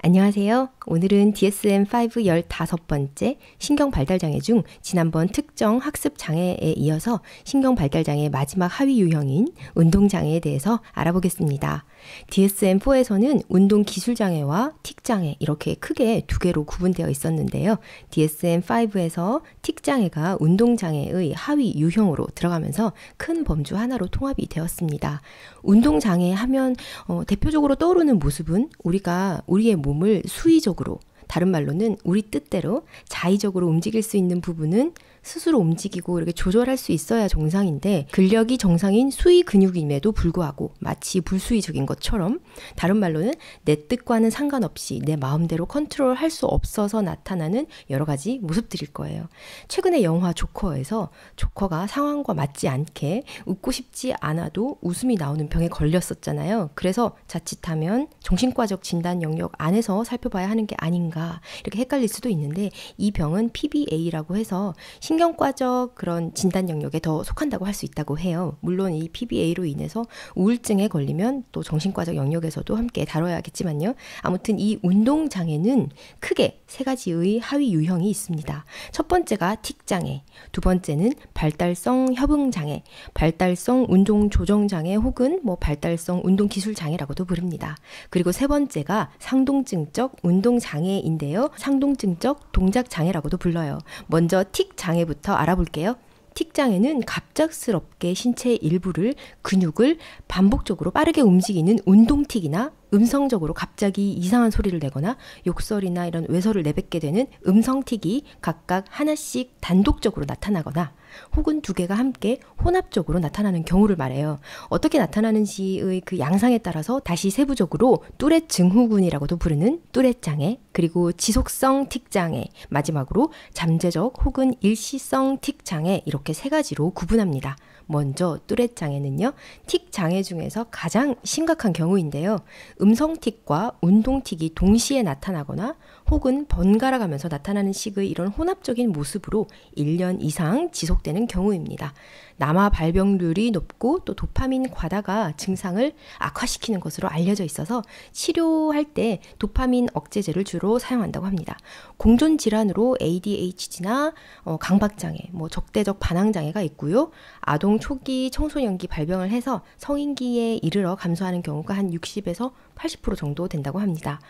안녕하세요. 오늘은 DSM-5 15번째 신경발달장애 중 지난번 특정 학습장애에 이어서 신경발달장애의 마지막 하위 유형인 운동장애에 대해서 알아보겠습니다. DSM-4에서는 운동기술장애와 틱장애 이렇게 크게 두 개로 구분되어 있었는데요. DSM-5에서 틱장애가 운동장애의 하위 유형으로 들어가면서 큰 범주 하나로 통합이 되었습니다. 운동장애 하면 어, 대표적으로 떠오르는 모습은 우리가 우리의 몸을 수의적으로, 다른 말로는 우리 뜻대로 자의적으로 움직일 수 있는 부분은 스스로 움직이고 이렇게 조절할 수 있어야 정상인데 근력이 정상인 수위 근육임에도 불구하고 마치 불수의적인 것처럼 다른 말로는 내 뜻과는 상관없이 내 마음대로 컨트롤할 수 없어서 나타나는 여러 가지 모습들일 거예요. 최근에 영화 조커에서 조커가 상황과 맞지 않게 웃고 싶지 않아도 웃음이 나오는 병에 걸렸었잖아요. 그래서 자칫하면 정신과적 진단 영역 안에서 살펴봐야 하는 게 아닌가 이렇게 헷갈릴 수도 있는데 이 병은 PBA라고 해서 신 신경과적 그런 진단 영역에 더 속한다고 할 수 있다고 해요. 물론 이 PBA로 인해서 우울증에 걸리면 또 정신과적 영역에서도 함께 다뤄야겠지만요. 아무튼 이 운동 장애는 크게 세 가지의 하위 유형이 있습니다. 첫 번째가 틱 장애, 두 번째는 발달성 협응 장애, 발달성 운동 조정 장애 혹은 뭐 발달성 운동 기술 장애라고도 부릅니다. 그리고 세 번째가 상동증적 운동 장애인데요. 상동증적 동작 장애라고도 불러요. 먼저 틱 장애 장애부터 알아볼게요. 틱 장애는 갑작스럽게 신체의 일부를 근육을 반복적으로 빠르게 움직이는 운동틱이나 음성적으로 갑자기 이상한 소리를 내거나 욕설이나 이런 외설을 내뱉게 되는 음성틱이 각각 하나씩 단독적으로 나타나거나 혹은 두 개가 함께 혼합적으로 나타나는 경우를 말해요. 어떻게 나타나는지의 그 양상에 따라서 다시 세부적으로 뚜렛 증후군이라고도 부르는 뚜렛 장애, 그리고 지속성 틱 장애, 마지막으로 잠재적 혹은 일시성 틱 장애 이렇게 세 가지로 구분합니다. 먼저 뚜렛 장애는요, 틱 장애 중에서 가장 심각한 경우인데요. 음성 틱과 운동 틱이 동시에 나타나거나 혹은 번갈아 가면서 나타나는 식의 이런 혼합적인 모습으로 1년 이상 지속되는 경우입니다. 남아 발병률이 높고 또 도파민 과다가 증상을 악화시키는 것으로 알려져 있어서 치료할 때 도파민 억제제를 주로 사용한다고 합니다. 공존 질환으로 ADHD나 어, 강박장애, 뭐 적대적 반항장애가 있고요. 아동 초기 청소년기 발병을 해서 성인기에 이르러 감소하는 경우가 한 60에서 80% 정도 된다고 합니다.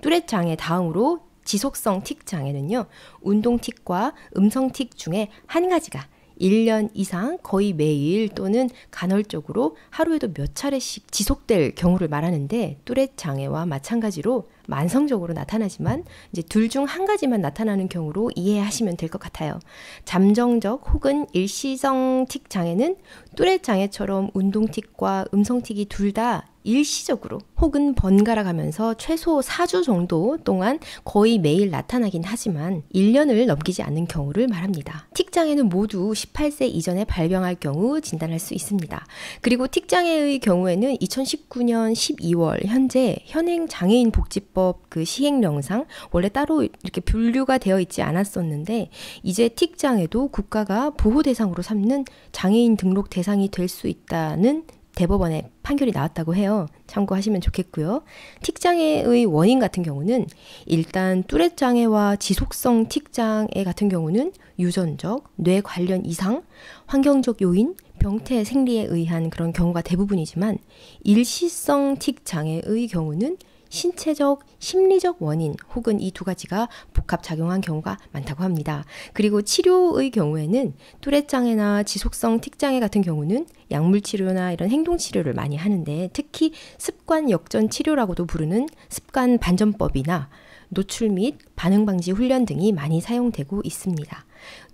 뚜렛 장애 다음으로 지속성 틱 장애는요, 운동 틱과 음성 틱 중에 한 가지가 1년 이상 거의 매일 또는 간헐적으로 하루에도 몇 차례씩 지속될 경우를 말하는데 뚜렛 장애와 마찬가지로 만성적으로 나타나지만 이제 둘 중 한 가지만 나타나는 경우로 이해하시면 될 것 같아요. 잠정적 혹은 일시성 틱 장애는 뚜렛 장애처럼 운동 틱과 음성 틱이 둘다 일시적으로 혹은 번갈아 가면서 최소 4주 정도 동안 거의 매일 나타나긴 하지만 1년을 넘기지 않는 경우를 말합니다. 틱장애는 모두 18세 이전에 발병할 경우 진단할 수 있습니다. 그리고 틱장애의 경우에는 2019년 12월 현재 현행 장애인 복지법 그 시행령상 원래 따로 이렇게 분류가 되어 있지 않았었는데 이제 틱장애도 국가가 보호 대상으로 삼는 장애인 등록 대상이 될 수 있다는 대법원의 판결이 나왔다고 해요. 참고하시면 좋겠고요. 틱장애의 원인 같은 경우는 일단 뚜렛 장애와 지속성 틱장애 같은 경우는 유전적, 뇌 관련 이상, 환경적 요인, 병태 생리에 의한 그런 경우가 대부분이지만 일시성 틱 장애의 경우는 신체적, 심리적 원인 혹은 이 두 가지가 복합 작용한 경우가 많다고 합니다. 그리고 치료의 경우에는 또래장애나 지속성 틱장애 같은 경우는 약물 치료나 이런 행동 치료를 많이 하는데 특히 습관 역전 치료라고도 부르는 습관 반전법이나 노출 및 반응 방지 훈련 등이 많이 사용되고 있습니다.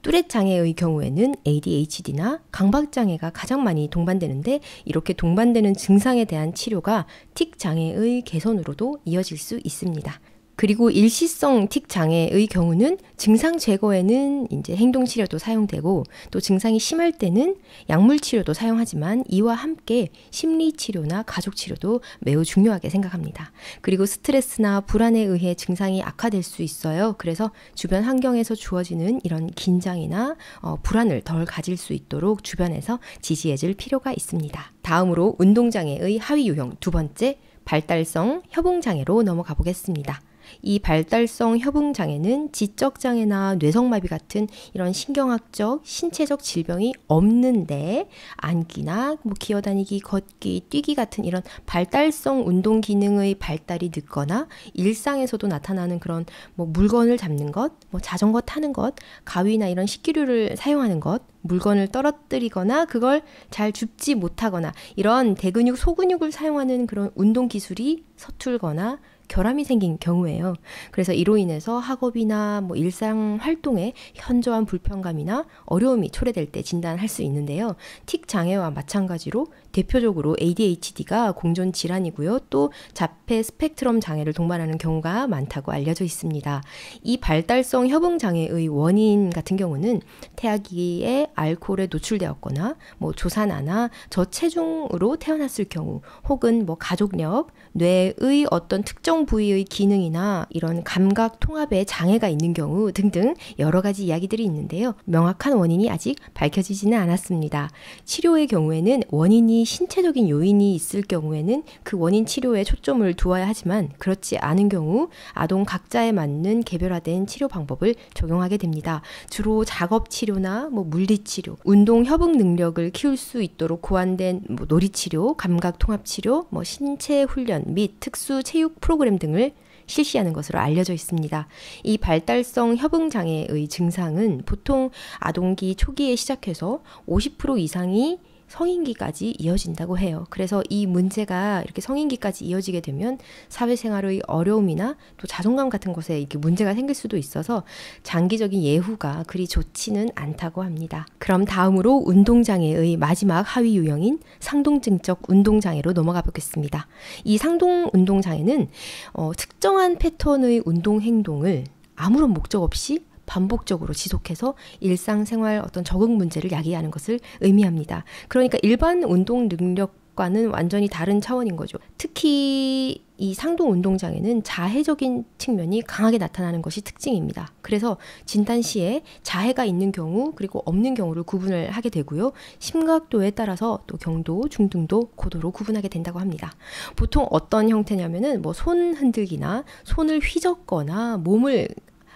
뚜렛 장애의 경우에는 ADHD나 강박 장애가 가장 많이 동반되는데 이렇게 동반되는 증상에 대한 치료가 틱 장애의 개선으로도 이어질 수 있습니다. 그리고 일시성 틱 장애의 경우는 증상 제거에는 이제 행동 치료도 사용되고 또 증상이 심할 때는 약물 치료도 사용하지만 이와 함께 심리 치료나 가족 치료도 매우 중요하게 생각합니다. 그리고 스트레스나 불안에 의해 증상이 악화될 수 있어요. 그래서 주변 환경에서 주어지는 이런 긴장이나 어, 불안을 덜 가질 수 있도록 주변에서 지지해 줄 필요가 있습니다. 다음으로 운동 장애의 하위 유형 두 번째 발달성 협응장애로 넘어가 보겠습니다. 이 발달성 협응 장애는 지적 장애나 뇌성마비 같은 이런 신경학적, 신체적 질병이 없는데 앉기나뭐 기어다니기, 걷기, 뛰기 같은 이런 발달성 운동 기능의 발달이 늦거나 일상에서도 나타나는 그런 뭐 물건을 잡는 것, 뭐 자전거 타는 것, 가위나 이런 식기류를 사용하는 것, 물건을 떨어뜨리거나 그걸 잘 줍지 못하거나 이런 대근육, 소근육을 사용하는 그런 운동 기술이 서툴거나 결함이 생긴 경우예요. 그래서 이로 인해서 학업이나 뭐 일상 활동에 현저한 불편감이나 어려움이 초래될 때 진단할 수 있는데요. 틱 장애와 마찬가지로 대표적으로 ADHD가 공존 질환이고요. 또 자폐 스펙트럼 장애를 동반하는 경우가 많다고 알려져 있습니다. 이 발달성 협응 장애의 원인 같은 경우는 태아기에 알코올에 노출되었거나 뭐 조산아나 저체중으로 태어났을 경우 혹은 뭐 가족력, 뇌의 어떤 특정 특정 부위의 기능이나 이런 감각 통합에 장애가 있는 경우 등등 여러 가지 이야기들이 있는데요. 명확한 원인이 아직 밝혀지지는 않았습니다. 치료의 경우에는 원인이 신체적인 요인이 있을 경우에는 그 원인 치료에 초점을 두어야 하지만 그렇지 않은 경우 아동 각자에 맞는 개별화된 치료 방법을 적용하게 됩니다. 주로 작업 치료나 뭐 물리 치료, 운동 협응 능력을 키울 수 있도록 고안된 뭐 놀이 치료, 감각 통합 치료, 뭐 신체 훈련 및 특수 체육 프로그램 프로그램 등을 실시하는 것으로 알려져 있습니다. 이 발달성 협응 장애의 증상은 보통 아동기 초기에 시작해서 50% 이상이 성인기까지 이어진다고 해요. 그래서 이 문제가 이렇게 성인기까지 이어지게 되면 사회생활의 어려움이나 또 자존감 같은 것에 이렇게 문제가 생길 수도 있어서 장기적인 예후가 그리 좋지는 않다고 합니다. 그럼 다음으로 운동장애의 마지막 하위 유형인 상동증적 운동장애로 넘어가 보겠습니다. 이 상동 운동장애는 어, 특정한 패턴의 운동 행동을 아무런 목적 없이 반복적으로 지속해서 일상생활 어떤 적응 문제를 야기하는 것을 의미합니다. 그러니까 일반 운동 능력 과는 완전히 다른 차원인 거죠. 특히 이 상동 운동장에는 자해적인 측면이 강하게 나타나는 것이 특징입니다. 그래서 진단 시에 자해가 있는 경우 그리고 없는 경우를 구분을 하게 되고요. 심각도에 따라서 또 경도, 중등도, 고도로 구분하게 된다고 합니다. 보통 어떤 형태냐면은 뭐 손 흔들기나 손을 휘젓거나 몸을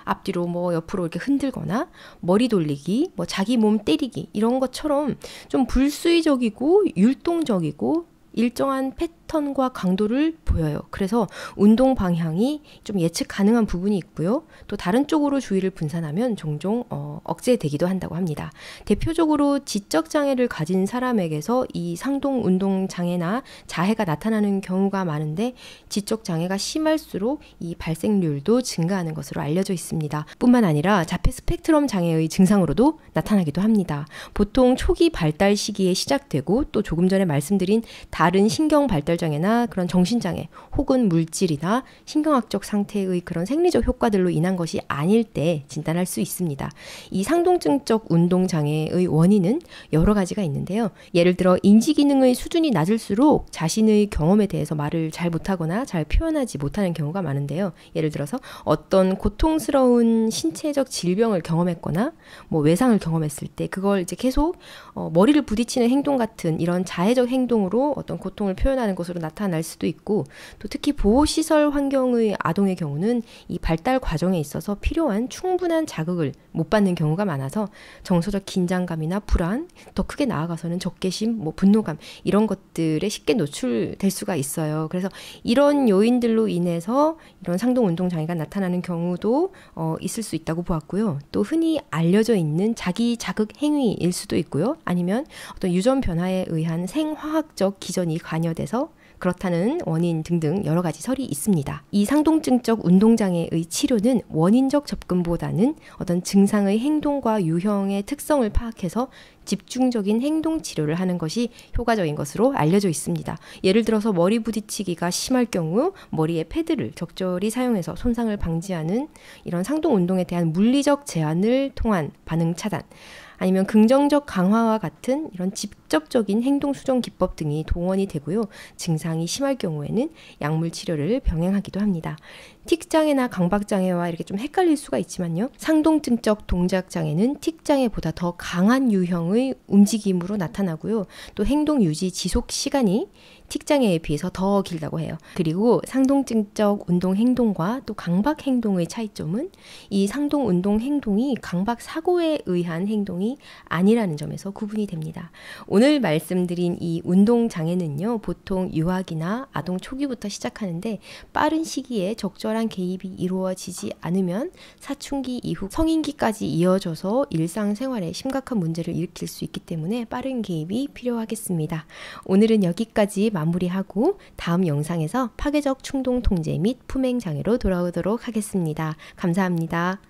앞뒤로 뭐 옆으로 이렇게 흔들거나 머리 돌리기, 뭐 자기 몸 때리기 이런 것처럼 좀 불수의적이고 율동적이고 일정한 패턴과 강도를 보여요. 그래서 운동 방향이 좀 예측 가능한 부분이 있고요. 또 다른 쪽으로 주의를 분산하면 종종 어, 억제되기도 한다고 합니다. 대표적으로 지적 장애를 가진 사람에게서 이 상동 운동 장애나 자해가 나타나는 경우가 많은데 지적 장애가 심할수록 이 발생률도 증가하는 것으로 알려져 있습니다. 뿐만 아니라 자폐 스펙트럼 장애의 증상으로도 나타나기도 합니다. 보통 초기 발달 시기에 시작되고 또 조금 전에 말씀드린 다 다른 신경 발달장애나 그런 정신장애 혹은 물질이나 신경학적 상태의 그런 생리적 효과들로 인한 것이 아닐 때 진단할 수 있습니다. 이 상동증적 운동장애의 원인은 여러 가지가 있는데요. 예를 들어 인지기능의 수준이 낮을수록 자신의 경험에 대해서 말을 잘 못하거나 잘 표현하지 못하는 경우가 많은데요. 예를 들어서 어떤 고통스러운 신체적 질병을 경험했거나 뭐 외상을 경험했을 때 그걸 이제 계속 어, 머리를 부딪히는 행동 같은 이런 자해적 행동으로 어떤 어떤 고통을 표현하는 것으로 나타날 수도 있고 또 특히 보호시설 환경의 아동의 경우는 이 발달 과정에 있어서 필요한 충분한 자극을 못 받는 경우가 많아서 정서적 긴장감이나 불안, 더 크게 나아가서는 적개심, 뭐 분노감 이런 것들에 쉽게 노출될 수가 있어요. 그래서 이런 요인들로 인해서 이런 상동 운동 장애가 나타나는 경우도 어, 있을 수 있다고 보았고요. 또 흔히 알려져 있는 자기 자극 행위일 수도 있고요. 아니면 어떤 유전 변화에 의한 생화학적 기저 유전이 관여돼서 그렇다는 원인 등등 여러 가지 설이 있습니다. 이 상동증적 운동장애의 치료는 원인적 접근보다는 어떤 증상의 행동과 유형의 특성을 파악해서 집중적인 행동 치료를 하는 것이 효과적인 것으로 알려져 있습니다. 예를 들어서 머리 부딪히기가 심할 경우 머리에 패드를 적절히 사용해서 손상을 방지하는 이런 상동 운동에 대한 물리적 제한을 통한 반응 차단, 아니면 긍정적 강화와 같은 이런 직접적인 행동 수정 기법 등이 동원이 되고요. 증상이 심할 경우에는 약물 치료를 병행하기도 합니다. 틱장애나 강박장애와 이렇게 좀 헷갈릴 수가 있지만요. 상동증적 동작장애는 틱장애보다 더 강한 유형의 움직임으로 나타나고요. 또 행동 유지 지속 시간이 틱장애에 비해서 더 길다고 해요. 그리고 상동증적 운동 행동과 또 강박 행동의 차이점은 이 상동 운동 행동이 강박 사고에 의한 행동이 질환이 아니라는 점에서 구분이 됩니다. 오늘 말씀드린 이 운동 장애는요, 보통 유아기나 아동 초기부터 시작하는데 빠른 시기에 적절한 개입이 이루어지지 않으면 사춘기 이후 성인기까지 이어져서 일상생활에 심각한 문제를 일으킬 수 있기 때문에 빠른 개입이 필요하겠습니다. 오늘은 여기까지 마무리하고 다음 영상에서 파괴적 충동 통제 및 품행 장애로 돌아오도록 하겠습니다. 감사합니다.